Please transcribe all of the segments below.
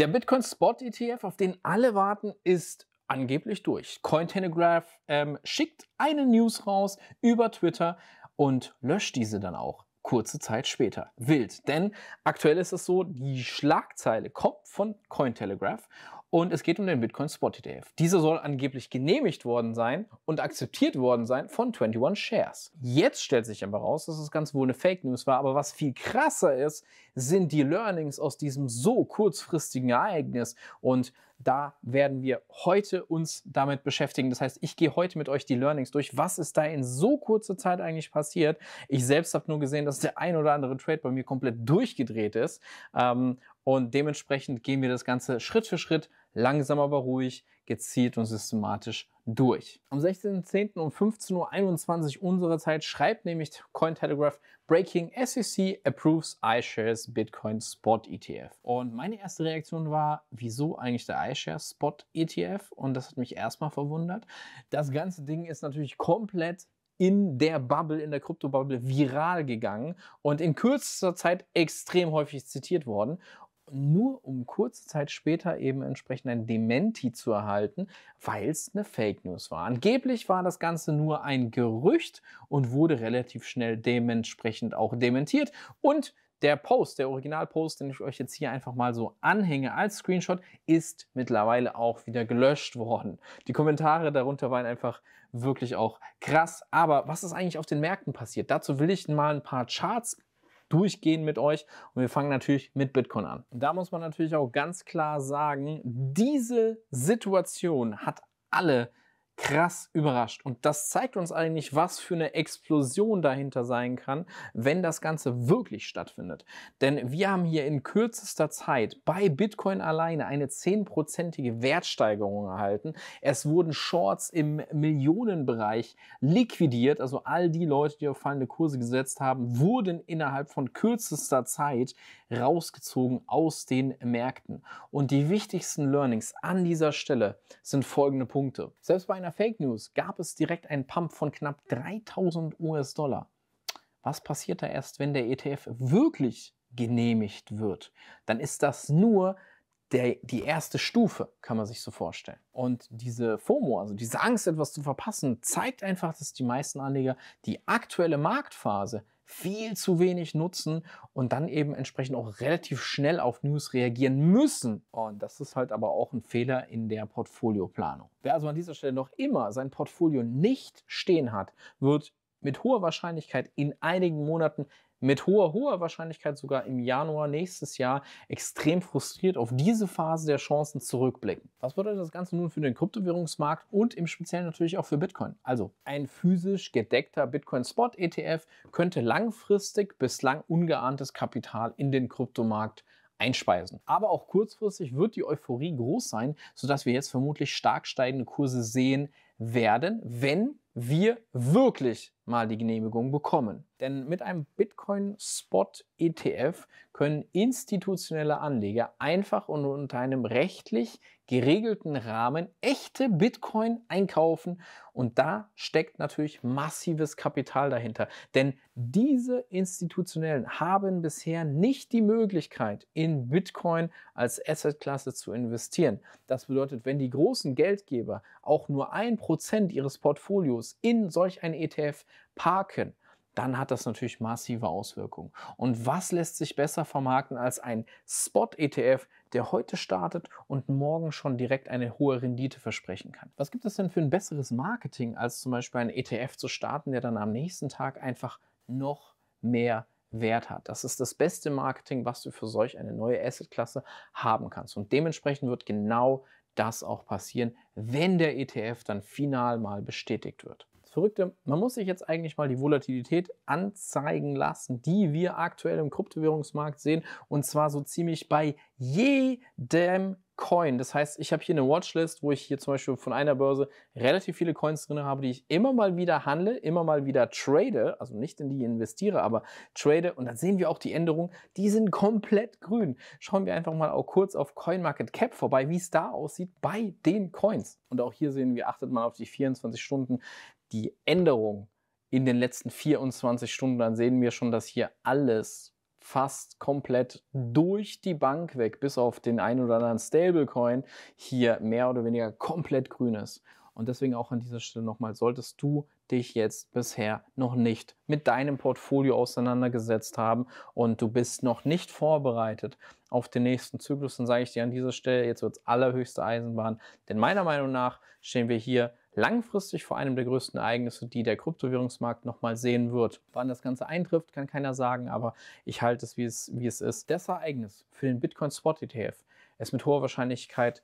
Der Bitcoin Spot ETF, auf den alle warten, ist angeblich durch. Cointelegraph ähm, schickt eine News raus über Twitter und löscht diese dann auch kurze Zeit später. Wild, denn aktuell ist es so, die Schlagzeile kommt von Cointelegraph und es geht um den Bitcoin Spot ETF. Dieser soll angeblich genehmigt worden sein und akzeptiert worden sein von 21 Shares. Jetzt stellt sich aber raus, dass es ganz wohl eine Fake News war. Aber was viel krasser ist, sind die Learnings aus diesem so kurzfristigen Ereignis. Und da werden wir heute uns damit beschäftigen. Das heißt, ich gehe heute mit euch die Learnings durch. Was ist da in so kurzer Zeit eigentlich passiert? Ich selbst habe nur gesehen, dass der ein oder andere Trade bei mir komplett durchgedreht ist. Ähm, und dementsprechend gehen wir das Ganze Schritt für Schritt langsam aber ruhig, gezielt und systematisch durch. Am 16.10. um 15.21 Uhr unserer Zeit schreibt nämlich Cointelegraph Breaking SEC approves iShares Bitcoin Spot ETF. Und meine erste Reaktion war, wieso eigentlich der iShares Spot ETF? Und das hat mich erstmal verwundert. Das ganze Ding ist natürlich komplett in der Bubble, in der Krypto-Bubble viral gegangen und in kürzester Zeit extrem häufig zitiert worden nur um kurze Zeit später eben entsprechend ein Dementi zu erhalten, weil es eine Fake News war. Angeblich war das Ganze nur ein Gerücht und wurde relativ schnell dementsprechend auch dementiert und der Post, der Originalpost, den ich euch jetzt hier einfach mal so anhänge als Screenshot, ist mittlerweile auch wieder gelöscht worden. Die Kommentare darunter waren einfach wirklich auch krass. Aber was ist eigentlich auf den Märkten passiert? Dazu will ich mal ein paar Charts durchgehen mit euch und wir fangen natürlich mit Bitcoin an. Da muss man natürlich auch ganz klar sagen, diese Situation hat alle krass überrascht. Und das zeigt uns eigentlich, was für eine Explosion dahinter sein kann, wenn das Ganze wirklich stattfindet. Denn wir haben hier in kürzester Zeit bei Bitcoin alleine eine zehnprozentige Wertsteigerung erhalten. Es wurden Shorts im Millionenbereich liquidiert. Also all die Leute, die auf fallende Kurse gesetzt haben, wurden innerhalb von kürzester Zeit rausgezogen aus den Märkten. Und die wichtigsten Learnings an dieser Stelle sind folgende Punkte. Selbst bei einer Fake News gab es direkt einen Pump von knapp 3000 US-Dollar. Was passiert da erst, wenn der ETF wirklich genehmigt wird? Dann ist das nur der, die erste Stufe, kann man sich so vorstellen. Und diese FOMO, also diese Angst, etwas zu verpassen, zeigt einfach, dass die meisten Anleger die aktuelle Marktphase viel zu wenig nutzen und dann eben entsprechend auch relativ schnell auf News reagieren müssen. Und das ist halt aber auch ein Fehler in der Portfolioplanung. Wer also an dieser Stelle noch immer sein Portfolio nicht stehen hat, wird mit hoher Wahrscheinlichkeit in einigen Monaten mit hoher, hoher Wahrscheinlichkeit sogar im Januar nächstes Jahr extrem frustriert auf diese Phase der Chancen zurückblicken. Was bedeutet das Ganze nun für den Kryptowährungsmarkt und im Speziellen natürlich auch für Bitcoin? Also ein physisch gedeckter Bitcoin-Spot-ETF könnte langfristig bislang ungeahntes Kapital in den Kryptomarkt einspeisen. Aber auch kurzfristig wird die Euphorie groß sein, sodass wir jetzt vermutlich stark steigende Kurse sehen werden, wenn wir wirklich mal die Genehmigung bekommen. Denn mit einem Bitcoin Spot ETF können institutionelle Anleger einfach und unter einem rechtlich geregelten Rahmen echte Bitcoin einkaufen und da steckt natürlich massives Kapital dahinter. Denn diese institutionellen haben bisher nicht die Möglichkeit, in Bitcoin als Assetklasse zu investieren. Das bedeutet, wenn die großen Geldgeber auch nur ein Prozent ihres Portfolios in solch ein ETF parken, dann hat das natürlich massive Auswirkungen. Und was lässt sich besser vermarkten als ein Spot-ETF, der heute startet und morgen schon direkt eine hohe Rendite versprechen kann? Was gibt es denn für ein besseres Marketing, als zum Beispiel einen ETF zu starten, der dann am nächsten Tag einfach noch mehr Wert hat. Das ist das beste Marketing, was du für solch eine neue Assetklasse haben kannst. Und dementsprechend wird genau das auch passieren, wenn der ETF dann final mal bestätigt wird. Verrückte, man muss sich jetzt eigentlich mal die Volatilität anzeigen lassen, die wir aktuell im Kryptowährungsmarkt sehen. Und zwar so ziemlich bei jedem Coin. Das heißt, ich habe hier eine Watchlist, wo ich hier zum Beispiel von einer Börse relativ viele Coins drin habe, die ich immer mal wieder handle, immer mal wieder trade, also nicht in die investiere, aber trade. Und dann sehen wir auch die Änderungen, die sind komplett grün. Schauen wir einfach mal auch kurz auf CoinMarketCap vorbei, wie es da aussieht bei den Coins. Und auch hier sehen wir, achtet mal auf die 24 Stunden die Änderung in den letzten 24 Stunden, dann sehen wir schon, dass hier alles fast komplett hm. durch die Bank weg, bis auf den ein oder anderen Stablecoin, hier mehr oder weniger komplett grün ist. Und deswegen auch an dieser Stelle nochmal, solltest du dich jetzt bisher noch nicht mit deinem Portfolio auseinandergesetzt haben und du bist noch nicht vorbereitet auf den nächsten Zyklus, dann sage ich dir an dieser Stelle, jetzt wird es allerhöchste Eisenbahn. Denn meiner Meinung nach stehen wir hier langfristig vor einem der größten Ereignisse, die der Kryptowährungsmarkt nochmal sehen wird. Wann das Ganze eintrifft, kann keiner sagen, aber ich halte es wie, es, wie es ist. Das Ereignis für den Bitcoin Spot ETF ist mit hoher Wahrscheinlichkeit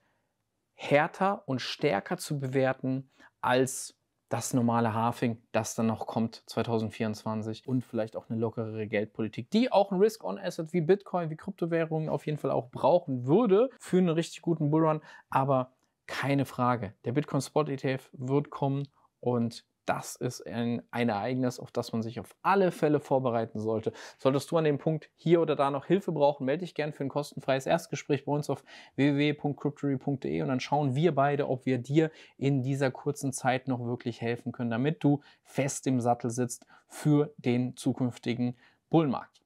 härter und stärker zu bewerten als das normale Halving, das dann noch kommt 2024 und vielleicht auch eine lockerere Geldpolitik, die auch ein Risk-on-Asset wie Bitcoin, wie Kryptowährungen auf jeden Fall auch brauchen würde für einen richtig guten Bullrun, aber keine Frage. Der Bitcoin Spot ETF wird kommen und das ist ein, ein, Ereignis, auf das man sich auf alle Fälle vorbereiten sollte. Solltest du an dem Punkt hier oder da noch Hilfe brauchen, melde dich gerne für ein kostenfreies Erstgespräch bei uns auf www.cryptory.de und dann schauen wir beide, ob wir dir in dieser kurzen Zeit noch wirklich helfen können, damit du fest im Sattel sitzt für den zukünftigen Bullmarkt.